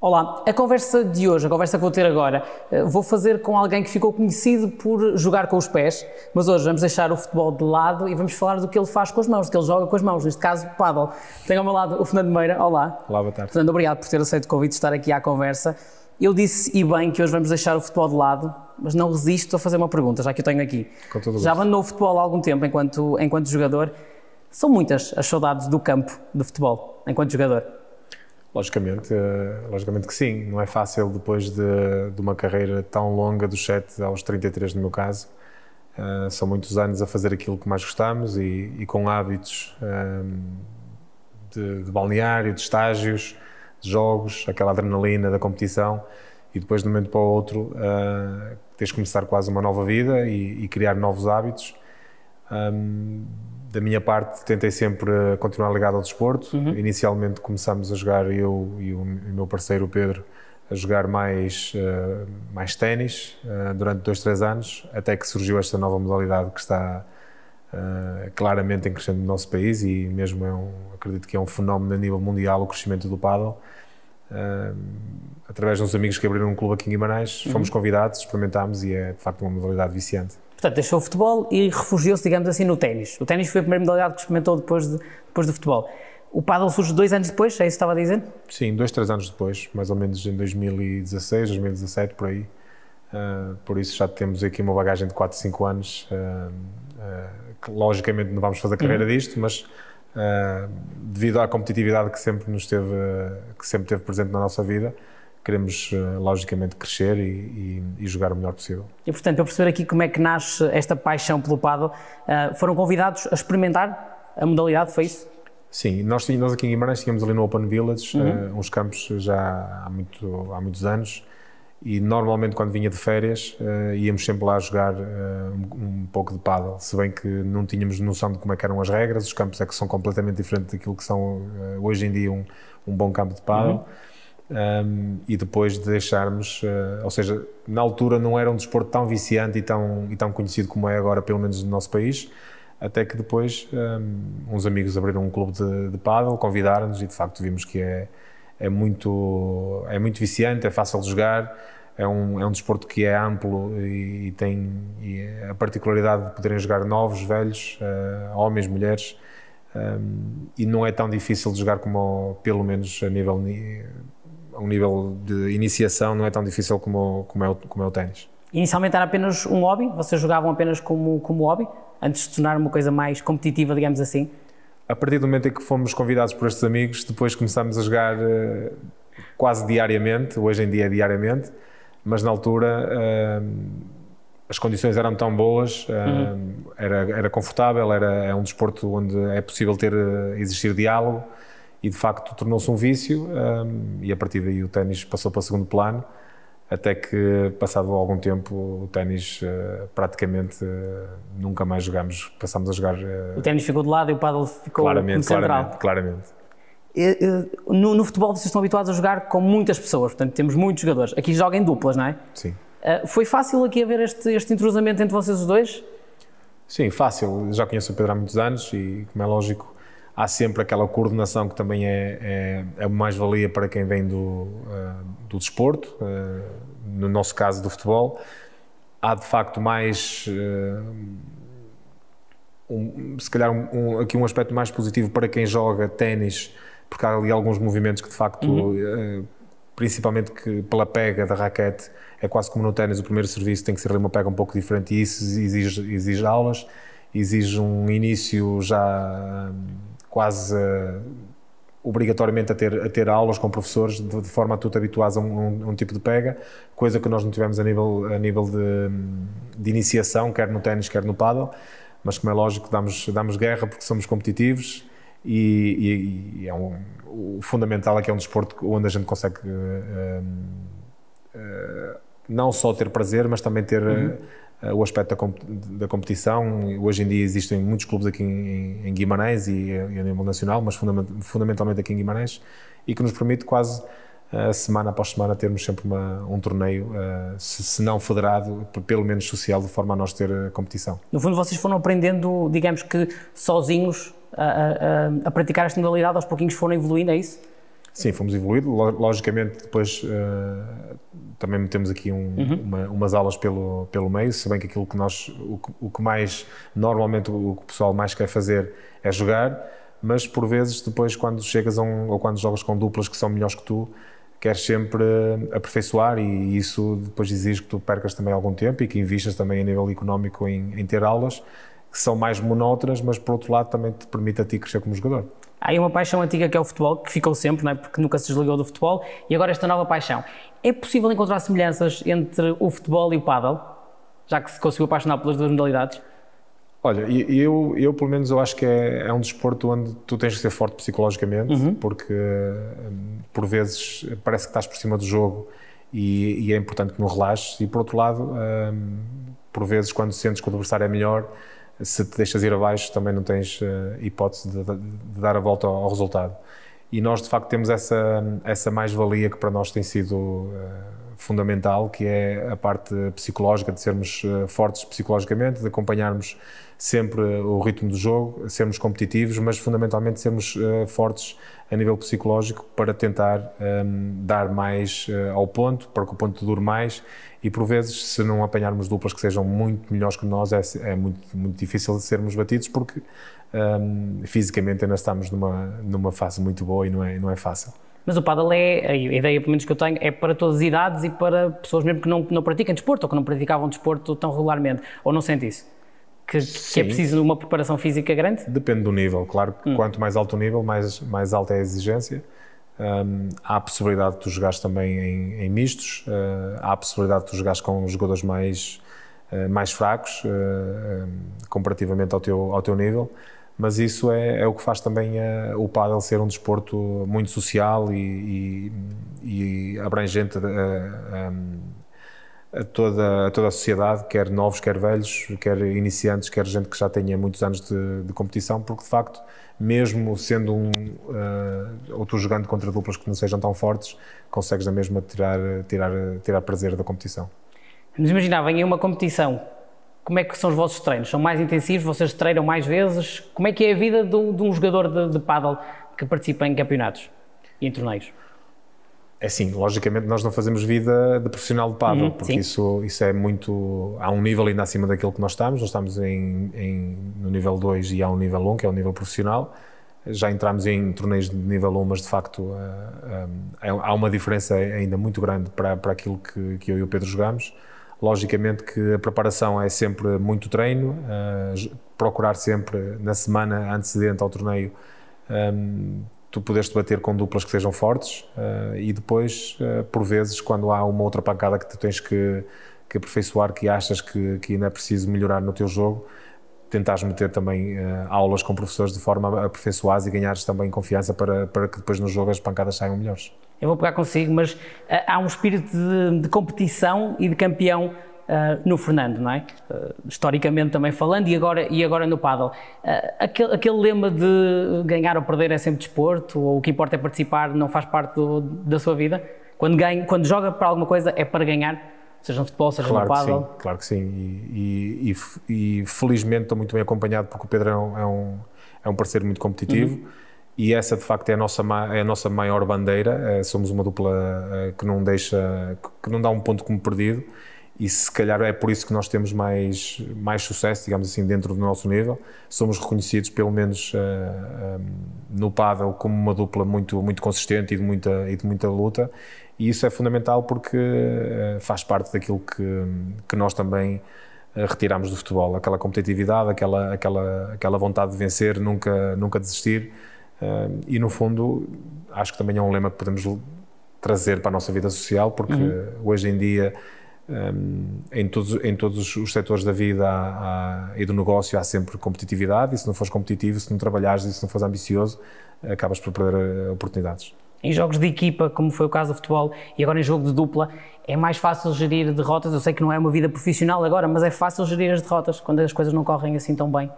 Olá, a conversa de hoje, a conversa que vou ter agora, eh, vou fazer com alguém que ficou conhecido por jogar com os pés, mas hoje vamos deixar o futebol de lado e vamos falar do que ele faz com as mãos, do que ele joga com as mãos, neste caso, Padel, Tenho ao meu lado o Fernando Meira, olá. Olá, boa tarde. Fernando, obrigado por ter aceito o convite de estar aqui à conversa. Eu disse, e bem, que hoje vamos deixar o futebol de lado, mas não resisto a fazer uma pergunta, já que eu tenho aqui. Com todo o Já abandonou o futebol há algum tempo enquanto, enquanto jogador. São muitas as saudades do campo de futebol, enquanto jogador. Logicamente, eh, logicamente que sim. Não é fácil depois de, de uma carreira tão longa, dos 7 aos 33, no meu caso. Uh, são muitos anos a fazer aquilo que mais gostamos e, e com hábitos um, ehm, de, de, balneário, de estágios, de jogos, aquela adrenalina da competição. E depois, de um momento para o outro, uh, tens de começar quase uma nova vida e, e criar novos hábitos. Um, ehm, da minha parte, tentei sempre eh, continuar ligado ao desporto. Uhum. Inicialmente começámos a jogar, eu e o, meu parceiro Pedro, a jogar mais, uh, mais ténis uh, durante dois, três anos, até que surgiu esta nova modalidade que está uh, claramente em crescimento no nosso país e mesmo é um, acredito que é um fenómeno a nível mundial o crescimento do paddle. através de uns amigos que abriram um clube aqui em Guimarães, uhum. fomos convidados, experimentámos e é de facto uma modalidade viciante. Portanto, deixou o futebol e refugiou-se, digamos assim, no ténis. O ténis foi a primeira modalidade que experimentou depois, de, depois do futebol. O paddle surge dois anos depois, é isso que estava a dizer? Sim, dois, três anos depois, mais ou menos em 2016, 2017, por aí. Uh, por isso já temos aqui uma bagagem de 4, 5 anos, uh, uh, que logicamente não vamos fazer uhum. carreira uhum. disto, mas devido à competitividade que sempre nos teve, que sempre teve presente na nossa vida, queremos eh, logicamente crescer e, e, e, jogar o melhor possível. E portanto, para perceber aqui como é que nasce esta paixão pelo Pado, eh, foram convidados a experimentar a modalidade, foi isso? Sim, nós, nós aqui em Guimarães tínhamos ali no Open Village uhum. Eh, uns campos já há, muito, há muitos anos e normalmente quando vinha de férias uh, íamos sempre lá jogar uh, um, um, pouco de paddle, se bem que não tínhamos noção de como é eram as regras, os campos é que são completamente diferentes daquilo que são uh, hoje em dia um, um bom campo de paddle. Uhum um, e depois de deixarmos, uh, ou seja, na altura não era um desporto tão viciante e tão, e tão conhecido como é agora, pelo menos no nosso país, até que depois um, uns amigos abriram um clube de, de paddle, convidaram-nos e de facto vimos que é, é, muito, é muito viciante, é fácil de jogar, é um, é um desporto que é amplo e, e tem e a particularidade de poderem jogar novos, velhos, uh, homens, mulheres, um, e não é tão difícil de jogar como, pelo menos a nível um nível de iniciação não é tão difícil como, como é o, como é o ténis. Inicialmente era apenas um hobby? Vocês jogavam apenas como, como hobby? Antes de se tornar uma coisa mais competitiva, digamos assim? A partir do momento em que fomos convidados por estes amigos, depois começámos a jogar eh, quase diariamente, hoje em dia é diariamente, mas na altura eh, as condições eram tão boas, eh, uhum. era, era confortável, era, é um desporto onde é possível ter, existir diálogo, e de facto tornou-se um vício um, e a partir daí o ténis passou para o segundo plano até que passado algum tempo o ténis uh, praticamente uh, nunca mais jogámos, passámos a jogar... Uh, o ténis ficou de lado e o paddle ficou claramente, Claramente, claramente. No, no, futebol vocês estão habituados a jogar com muitas pessoas, portanto temos muitos jogadores. Aqui jogam em duplas, não é? Sim. foi fácil aqui haver este, este entrosamento entre vocês os dois? Sim, fácil. Já conheço o Pedro há muitos anos e, como é lógico, há sempre aquela coordenação que também é, é, é mais-valia para quem vem do, uh, do desporto, uh, no nosso caso do futebol. Há de facto mais. Uh, um, se calhar um, um, aqui um aspecto mais positivo para quem joga ténis, porque há ali alguns movimentos que de facto, uhum. principalmente que pela pega da raquete, é quase como no ténis, o primeiro serviço tem que ser ali uma pega um pouco diferente e isso exige, exige aulas, exige um início já quase uh, obrigatoriamente a ter, a ter aulas com professores, de, de forma a tu te habituares a um, um, um, tipo de pega, coisa que nós não tivemos a nível, a nível de, de iniciação, quer no ténis, quer no paddle, mas como é lógico, damos, damos guerra porque somos competitivos e, e, e é um, o fundamental é que é um desporto onde a gente consegue. Uh, não só ter prazer, mas também ter uhum. Eh, o aspecto da, competição. Hoje em dia existem muitos clubes aqui em, Guimarães eh, e, a nível nacional, mas fundamentalmente aqui em Guimarães, e que nos permite quase eh, semana após semana termos sempre uma, um torneio, se, não federado, pelo menos social, de forma a nós ter competição. No fundo, vocês foram aprendendo, digamos que sozinhos, a, a, a praticar esta modalidade, aos pouquinhos foram evoluindo, é isso? Sim, fomos evoluindo. Logicamente, depois eh, também metemos aqui um, uhum. uma, umas aulas pelo, pelo meio, se bem que aquilo que nós, o, o, que mais, normalmente o que o pessoal mais quer fazer é jogar, mas por vezes depois quando chegas a um, ou quando jogas com duplas que são melhores que tu, queres sempre aperfeiçoar e isso depois exige que tu percas também algum tempo e que invistas também a nível económico em, em ter aulas que são mais monótonas, mas por outro lado também te permite a ti crescer como jogador. Há aí uma paixão antiga que é o futebol, que ficou sempre, não é? porque nunca se desligou do futebol, e agora esta nova paixão. É possível encontrar semelhanças entre o futebol e o pádel, já que se conseguiu apaixonar pelas duas modalidades? Olha, eu, eu pelo menos eu acho que é, é um desporto onde tu tens que ser forte psicologicamente, uhum. porque hum, por vezes parece que estás por cima do jogo e, e é importante que não relaxes. E por outro lado, hum, por vezes quando sentes que o adversário é melhor, se te deixas ir abaixo também não tens eh, hipótese de, de dar a volta ao, ao, resultado. E nós de facto temos essa, essa mais-valia que para nós tem sido eh, fundamental, que é a parte psicológica, de sermos eh, fortes psicologicamente, de acompanharmos sempre eh, o ritmo do jogo, sermos competitivos, mas fundamentalmente sermos eh, fortes a nível psicológico para tentar um, ehm, dar mais ao ponto, para que o ponto dure mais e por vezes, se não apanharmos duplas que sejam muito melhores que nós, é, é muito, muito difícil de sermos batidos porque um, ehm, fisicamente ainda estamos numa, numa fase muito boa e não é, não é fácil mas o paddle é, a ideia pelo menos que eu tenho, é para todas as idades e para pessoas mesmo que não, não praticam desporto ou que não praticavam desporto tão regularmente, ou não sente isso? Que, que, é preciso uma preparação física grande? Depende do nível, claro, hum. quanto mais alto o nível, mais, mais alta é a exigência. Um, há a possibilidade de tu jogares também em, em mistos, uh, há a possibilidade de tu jogares com jogadores mais, uh, mais fracos, uh, comparativamente ao teu, ao teu nível mas isso é, é o que faz também a, eh, o pádel ser um desporto muito social e, e, e abrangente a, eh, a, eh, a, toda, a toda a sociedade, quer novos, quer velhos, quer iniciantes, quer gente que já tenha muitos anos de, de competição, porque de facto, mesmo sendo um, uh, ou tu jogando contra duplas que não sejam tão fortes, consegues da mesma tirar, tirar, tirar prazer da competição. Vamos imaginar, vem aí uma competição como é que são os vossos treinos? São mais intensivos? Vocês treinam mais vezes? Como é que é a vida de um, de um jogador de, de paddle que participa em campeonatos e em torneios? É sim, logicamente nós não fazemos vida de profissional de paddle, uhum, porque isso, isso é muito. Há um nível ainda acima daquilo que nós estamos, nós estamos em, em no nível 2 e há um nível 1, um, que é o nível profissional. Já entramos em torneios de nível 1, um, mas de facto uh, eh, um, eh, há uma diferença ainda muito grande para, para aquilo que, que eu e o Pedro jogamos. Logicamente que a preparação é sempre muito treino, uh, procurar sempre na semana antecedente ao torneio um, ehm, tu poderes-te bater com duplas que sejam fortes uh, e depois, uh, por vezes, quando há uma outra pancada que tu tens que, que aperfeiçoar, que achas que, que ainda é preciso melhorar no teu jogo, tentares meter também uh, aulas com professores de forma a aperfeiçoares e ganhares também confiança para, para que depois no jogo as pancadas saiam melhores eu vou pegar consigo, mas uh, há um espírito de, de, competição e de campeão uh, no Fernando, não é? Uh, historicamente também falando e agora, e agora no paddle. Aquele, aquele, lema de ganhar ou perder é sempre desporto, ou o que importa é participar, não faz parte do, da sua vida. Quando, ganha, quando joga para alguma coisa é para ganhar, seja no futebol, seja claro no paddle. Que sim, claro que sim, e, e, e, felizmente estou muito bem acompanhado porque o Pedro é um, é um, é um parceiro muito competitivo. Uhum e essa de facto é a nossa, é a nossa maior bandeira. Eh, somos uma dupla eh, que não deixa, que não dá um ponto como perdido e se calhar é por isso que nós temos mais, mais sucesso, digamos assim, dentro do nosso nível. Somos reconhecidos, pelo menos uh, eh, um, no Pavel, como uma dupla muito, muito consistente e de, muita, e de muita luta, e isso é fundamental porque uh, faz parte daquilo que, que nós também retiramos do futebol, aquela competitividade, aquela, aquela, aquela vontade de vencer, nunca, nunca desistir, e no fundo, acho que também é um lema que podemos trazer para a nossa vida social, porque uhum. hoje em dia, um, em, todos, em todos os setores da vida há, há, e do negócio, há sempre competitividade, e se não fores competitivo, se não trabalhares e se não fores ambicioso, acabas por perder eh, oportunidades. Em jogos de equipa, como foi o caso do futebol, e agora em jogo de dupla, é mais fácil gerir derrotas. Eu sei que não é uma vida profissional agora, mas é fácil gerir as derrotas quando as coisas não correm assim tão bem.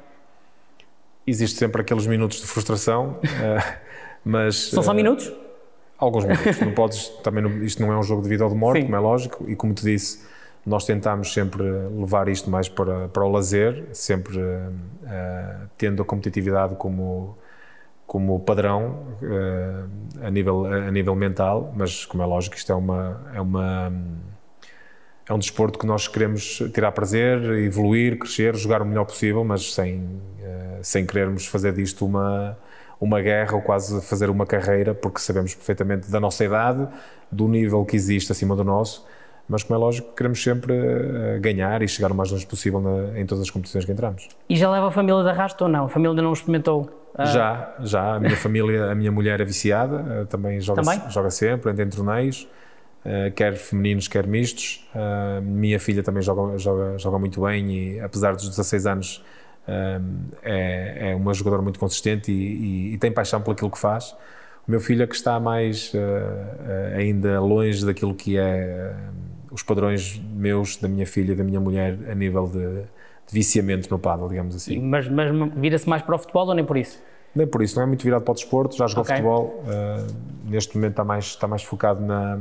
Existe sempre aqueles minutos de frustração, eh, mas... São só eh, minutos? Alguns minutos. Não podes, também não, isto não é um jogo de vida ou de morte, Sim. como é lógico, e como te disse, nós tentámos sempre levar isto mais para, para o lazer, sempre uh, tendo a competitividade como, como padrão uh, a, nível, a nível mental, mas como é lógico, isto é uma, é uma é um desporto que nós queremos tirar prazer, evoluir, crescer, jogar o melhor possível, mas sem, eh, sem querermos fazer disto uma, uma guerra ou quase fazer uma carreira, porque sabemos perfeitamente da nossa idade, do nível que existe acima do nosso, mas como é lógico, queremos sempre eh, ganhar e chegar o mais longe possível na, em todas as competições que entramos. E já leva a família de arrasto ou não? A família ainda não experimentou? Ah. Já, já. A minha família, a minha mulher é viciada, eh, também joga, também? joga sempre, entra em torneios. Eh, quer femininos, quer mistos. Uh, minha filha também joga, joga, joga muito bem e, apesar dos 16 anos, eh, é, é, uma jogadora muito consistente e, e, e, tem paixão por aquilo que faz. O meu filho é que está mais uh, ainda longe daquilo que é os padrões meus, da minha filha, da minha mulher, a nível de, de viciamento no paddle, digamos assim. Mas, mas vira-se mais para o futebol ou nem por isso? Nem por isso, não é muito virado para o desporto, já jogou okay. futebol, neste momento está mais, está mais focado na,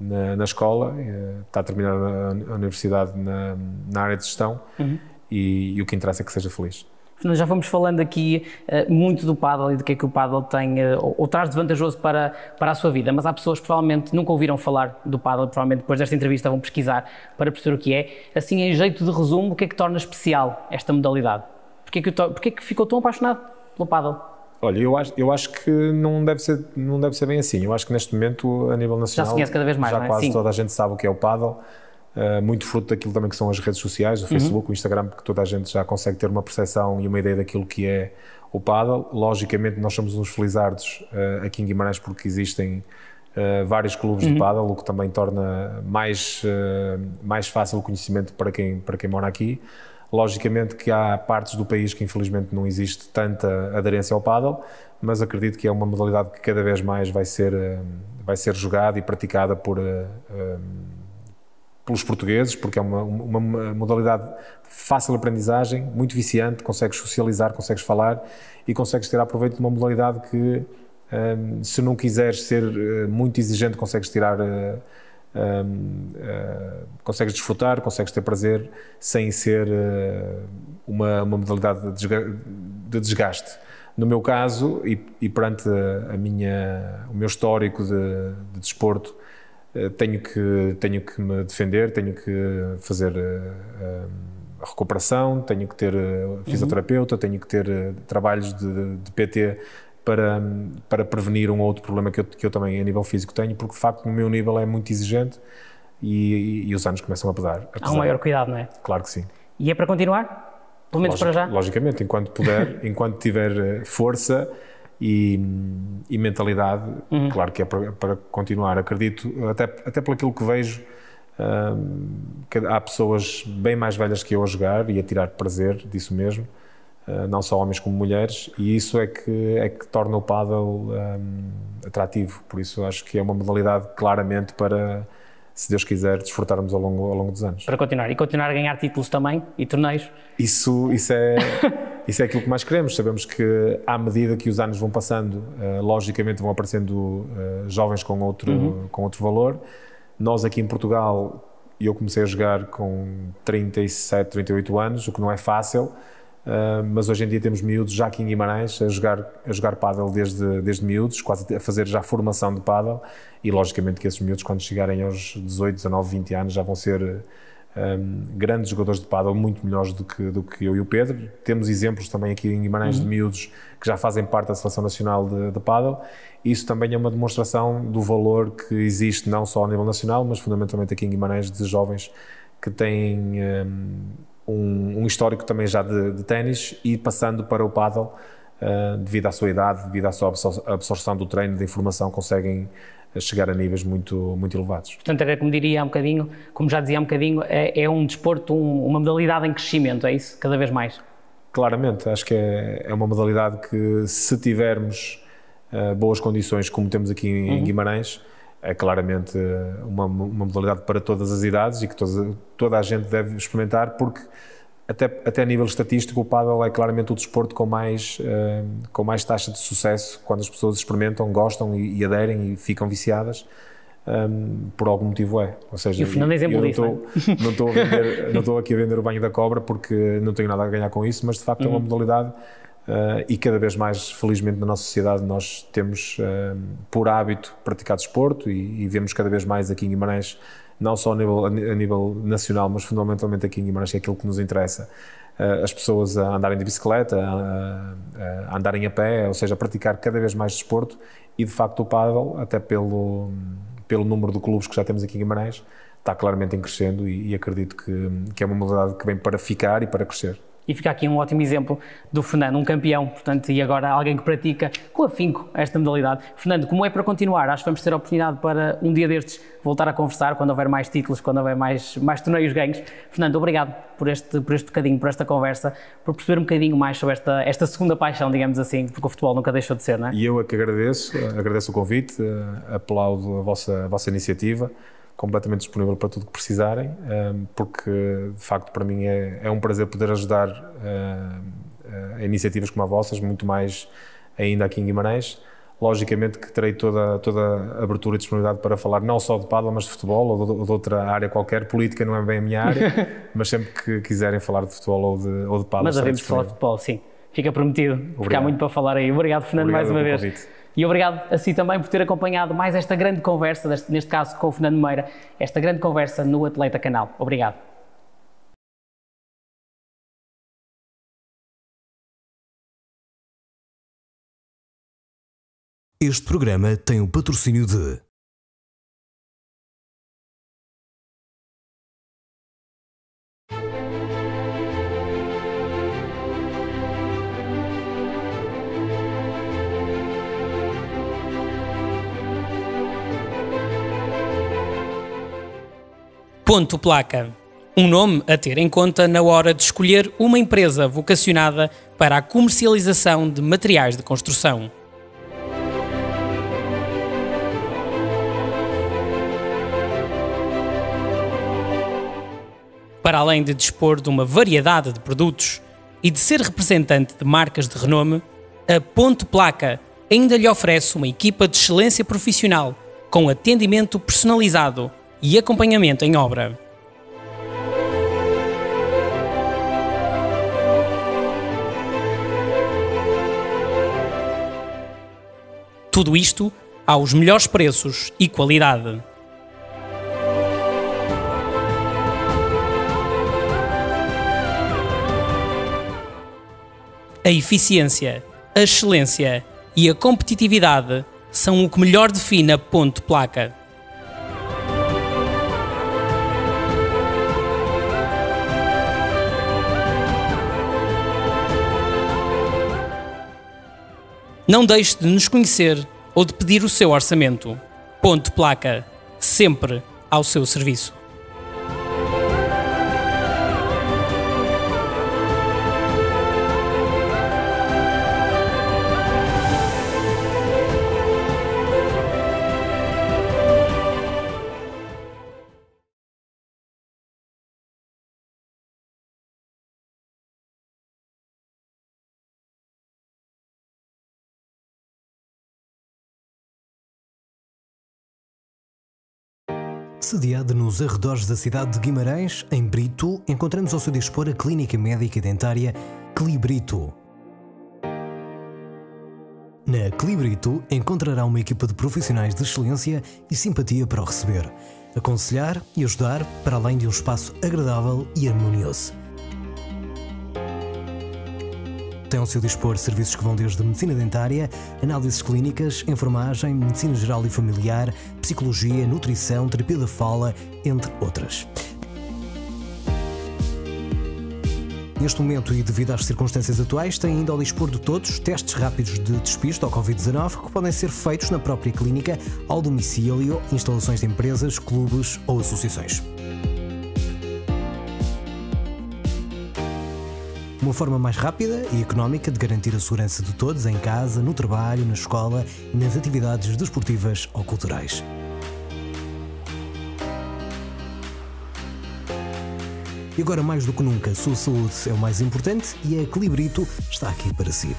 na, na escola, eh, está a terminar a, a universidade na, na, área de gestão uhum. e, e o que interessa é que seja feliz. Nós já fomos falando aqui uh, muito do paddle e do que é que o paddle tem uh, ou, ou, traz de vantajoso para, para a sua vida, mas há pessoas que provavelmente nunca ouviram falar do paddle, provavelmente depois desta entrevista vão pesquisar para perceber o que é. Assim, em jeito de resumo, o que é que torna especial esta modalidade? Porquê é que, porquê é que ficou tão apaixonado pelo paddle? Olha, eu acho, eu acho que não deve, ser, não deve ser bem assim. Eu acho que neste momento, a nível nacional. Já se conhece cada vez mais, Já é? quase Sim. toda a gente sabe o que é o paddle. Uh, muito fruto daquilo também que são as redes sociais, o uhum. Facebook, uhum. o Instagram, porque toda a gente já consegue ter uma percepção e uma ideia daquilo que é o paddle. Logicamente, nós somos uns felizardos uh, aqui em Guimarães porque existem uh, vários clubes uhum. de paddle, o que também torna mais, mais fácil o conhecimento para quem, para quem mora aqui. Logicamente que há partes do país que infelizmente não existe tanta aderência ao paddle, mas acredito que é uma modalidade que cada vez mais vai ser, eh, vai ser jogada e praticada por, eh, eh, pelos portugueses, porque é uma, uma modalidade de fácil aprendizagem, muito viciante, consegues socializar, consegues falar e consegues tirar proveito de uma modalidade que, se não quiseres ser muito exigente, consegues tirar Uh, uh, consegues desfrutar, consegues ter prazer sem ser uh, uma, uma, modalidade de desgaste. No meu caso, e, e perante a, a minha, o meu histórico de, de desporto, ah, tenho que, tenho que me defender, tenho que fazer a recuperação, tenho que ter uhum. fisioterapeuta, uhum. tenho que ter trabalhos de, de PT para, para prevenir um outro problema que eu, que eu também a nível físico tenho, porque de facto no meu nível é muito exigente e, e, e os anos começam a pesar. A Há um maior cuidado, não é? Claro que sim. E é para continuar? Pelo menos para já? Logicamente, enquanto puder, enquanto tiver eh, força e, e mentalidade, uhum. claro que é para, para, continuar. Acredito, até, até pelo aquilo que vejo, hum, que há pessoas bem mais velhas que eu a jogar e a tirar prazer disso mesmo. Eh, não só homens como mulheres, e isso é que, é que torna o paddle eh, um, atrativo. Por isso, acho que é uma modalidade claramente para, se Deus quiser, desfrutarmos ao longo, ao longo dos anos. Para continuar. E continuar a ganhar títulos também e torneios. Isso, isso, é, isso é aquilo que mais queremos. Sabemos que, à medida que os anos vão passando, uh, logicamente vão aparecendo uh, jovens com outro, uhum. com outro valor. Nós aqui em Portugal, eu comecei a jogar com 37, 38 anos, o que não é fácil Uh, mas hoje em dia temos miúdos já aqui em Guimarães a jogar, a jogar pádel desde, desde miúdos, quase a fazer já formação de pádel e logicamente que esses miúdos quando chegarem aos 18, 19, 20 anos já vão ser um, ah, grandes jogadores de pádel, muito melhores do que, do que eu e o Pedro. Temos exemplos também aqui em Guimarães uhum. de miúdos que já fazem parte da Seleção Nacional de, de Pádel. Isso também é uma demonstração do valor que existe não só a nível nacional, mas fundamentalmente aqui em Guimarães de jovens que têm... Um, ah, um, um histórico também já de, de ténis e passando para o paddle, uh, devido à sua idade, devido à sua absorção do treino, da informação, conseguem eh, chegar a níveis muito, muito elevados. Portanto, era como diria há um bocadinho, como já dizia há um bocadinho, é, é um desporto, um, uma modalidade em crescimento, é isso? Cada vez mais? Claramente, acho que é, é uma modalidade que se tivermos uh, boas condições, como temos aqui em uhum. Guimarães, é claramente eh, uma, uma modalidade para todas as idades e que toda, toda a gente deve experimentar, porque até, até a nível estatístico, o paddle é claramente o desporto com mais, eh, com mais taxa de sucesso quando as pessoas experimentam, gostam e, e aderem e ficam viciadas. Um, ehm, por algum motivo é. Ou seja, e o é, é não estou, não, estou não estou aqui a vender o banho da cobra porque não tenho nada a ganhar com isso, mas de facto uhum. é uma uhum. modalidade Uh, e cada vez mais, felizmente, na nossa sociedade nós temos uh, por hábito praticar desporto e, e, vemos cada vez mais aqui em Guimarães, não só a nível, a nível nacional, mas fundamentalmente aqui em Guimarães, que é aquilo que nos interessa. Eh, as pessoas a andarem de bicicleta, a, a, andarem a pé, ou seja, a praticar cada vez mais desporto e, de facto, o pádel até pelo, pelo número de clubes que já temos aqui em Guimarães, está claramente em crescendo e, e acredito que, que é uma modalidade que vem para ficar e para crescer. E fica aqui um ótimo exemplo do Fernando, um campeão, portanto, e agora alguém que pratica com afinco esta modalidade. Fernando, como é para continuar? Acho que vamos ter a oportunidade para um dia destes voltar a conversar, quando houver mais títulos, quando houver mais, mais torneios ganhos. Fernando, obrigado por este, por este bocadinho, por esta conversa, por perceber um bocadinho mais sobre esta, esta segunda paixão, digamos assim, porque o futebol nunca deixou de ser, não é? E eu é que agradeço, agradeço o convite, eh, aplaudo a vossa, a vossa iniciativa completamente disponível para tudo que precisarem, ehm, porque de facto para mim é, é um prazer poder ajudar ehm, a iniciativas como a vossas, muito mais ainda aqui em Guimarães. Logicamente que terei toda, toda a abertura e disponibilidade para falar não só de paddle, mas de futebol ou de, ou de, outra área qualquer. Política não é bem a minha área, mas sempre que quiserem falar de futebol ou de, ou de paddle. Mas devemos falar de futebol, sim. Fica prometido, Obrigado. porque há muito para falar aí. Obrigado, Fernando, Obrigado mais uma vez. Convite. E obrigado a si também por ter acompanhado mais esta grande conversa, neste caso com o Fernando Meira, esta grande conversa no Atleta Canal. Obrigado. Este programa tem o patrocínio de Ponto Placa. Um nome a ter em conta na hora de escolher uma empresa vocacionada para a comercialização de materiais de construção. Para além de dispor de uma variedade de produtos e de ser representante de marcas de renome, a Ponto Placa ainda lhe oferece uma equipa de excelência profissional com atendimento personalizado e acompanhamento em obra. Tudo isto aos melhores preços e qualidade. A eficiência, a excelência e a competitividade são o que melhor define a Ponte Placa. Não deixe de nos conhecer ou de pedir o seu orçamento. Ponto Placa. Sempre ao seu serviço. Sediado nos arredores da cidade de Guimarães, em Brito, encontramos ao seu dispor a clínica médica e dentária Clibrito. Na Clibrito encontrará uma equipa de profissionais de excelência e simpatia para o receber, aconselhar e ajudar, para além de um espaço agradável e harmonioso. Tem ao seu dispor serviços que vão desde medicina dentária, análises clínicas, enfermagem, medicina geral e familiar, psicologia, nutrição, terapia da fala, entre outras. Neste momento e devido às circunstâncias atuais, tem ainda ao dispor de todos testes rápidos de despiste ao Covid-19 que podem ser feitos na própria clínica, ao domicílio, instalações de empresas, clubes ou associações. Uma forma mais rápida e económica de garantir a segurança de todos em casa, no trabalho, na escola e nas atividades desportivas ou culturais. E agora, mais do que nunca, a sua saúde é o mais importante e a é Equilibrito está aqui para si.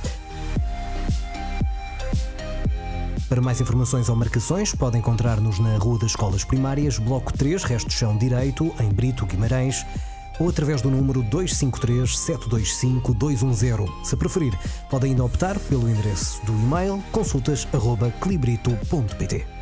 Para mais informações ou marcações, podem encontrar-nos na Rua das Escolas Primárias, Bloco 3, Resto Chão Direito, em Brito Guimarães ou através do número 253 725 210. Se preferir, pode ainda optar pelo endereço do e-mail consultas@clibrito.pt.